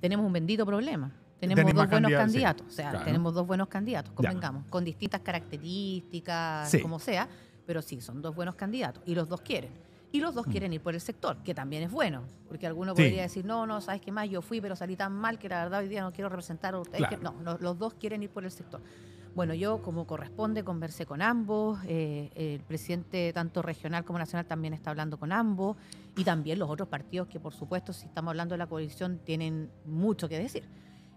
tenemos un bendito problema. Tenemos dos buenos candidatos, o sea, tenemos dos buenos candidatos, convengamos, con distintas características, como sea, pero sí, son dos buenos candidatos y los dos quieren. Y los dos mm. quieren ir por el sector, que también es bueno, porque alguno podría decir, no, no, sabes qué más, yo fui, pero salí tan mal que la verdad hoy día no quiero representar a ustedes. no, los dos quieren ir por el sector. Bueno, yo como corresponde conversé con ambos, eh, el presidente tanto regional como nacional también está hablando con ambos y también los otros partidos que por supuesto si estamos hablando de la coalición tienen mucho que decir.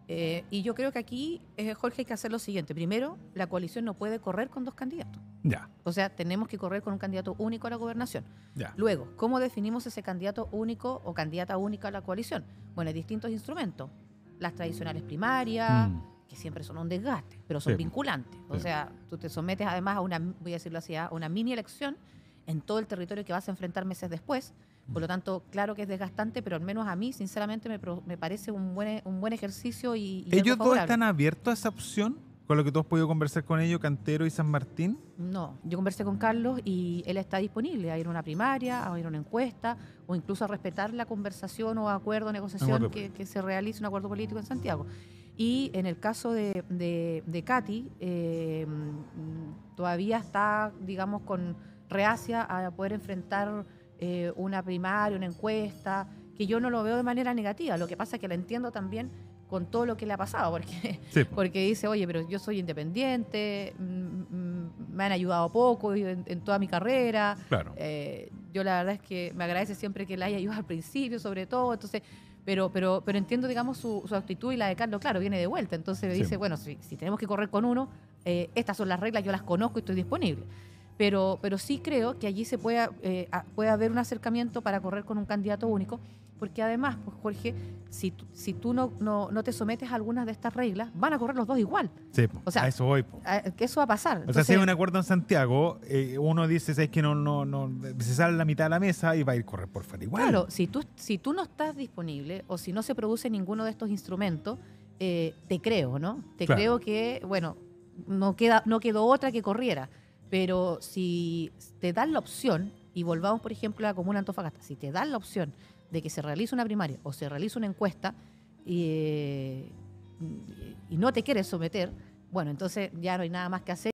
Eh, y yo creo que aquí, eh, Jorge, hay que hacer lo siguiente. Primero, la coalición no puede correr con dos candidatos. Ya. O sea, tenemos que correr con un candidato único a la gobernación. Ya. Luego, ¿cómo definimos ese candidato único o candidata única a la coalición? Bueno, hay distintos instrumentos. Las tradicionales primarias, mm que siempre son un desgaste, pero son pues. vinculantes. O sea, tú te sometes además a una, voy a decirlo así, a una mini elección en todo el territorio que vas a enfrentar meses después. Por lo tanto, claro que es desgastante, pero al menos a mí, sinceramente, me, me parece un buen, un buen ejercicio y... ¿Ellos dos están abiertos a esa opción? ¿Con lo que tú has podido conversar con ellos, Cantero y San Martín? No, yo conversé con Carlos y él está disponible a ir a una primaria, a ir a una encuesta, o incluso a respetar la conversación o acuerdo, negociación que, que, se realice, un acuerdo político en Santiago. Y en el caso de, Katy, eh, todavía está, digamos, con reacia a poder enfrentar eh, una primaria, una encuesta, que yo no lo veo de manera negativa. Lo que pasa es que la entiendo también con todo lo que le ha pasado, porque, porque dice, oye, pero yo soy independiente, mm, mm, me han ayudado poco en, toda mi carrera. Eh, yo la verdad es que me agradece siempre que la haya ayudado al principio, sobre todo. Entonces, pero, pero, pero entiendo, digamos, su, actitud y la de Carlos, claro, viene de vuelta. Entonces le dice, bueno, si, si, tenemos que correr con uno, eh, estas son las reglas, yo las conozco y estoy disponible pero, pero sí creo que allí se eh, puede haber un acercamiento para correr con un candidato único, porque además, pues Jorge, si, si tú no, no, te sometes a algunas de estas reglas, van a correr los dos igual. Sí, o sea, a eso voy. que eso va a pasar. o sea, si hay un acuerdo en Santiago, eh, uno dice, es que no, no, no, se sale la mitad de la mesa y va a ir correr por fuera igual. Claro, si tú, si tú no estás disponible o si no se produce ninguno de estos instrumentos, eh, te creo, ¿no? Te creo que, bueno, no, queda, no quedó otra que corriera. Pero si te dan la opción, y volvamos por ejemplo a la comuna Antofagasta, si te dan la opción de que se realice una primaria o se realice una encuesta y, eh, y no te quieres someter, bueno, entonces ya no hay nada más que hacer.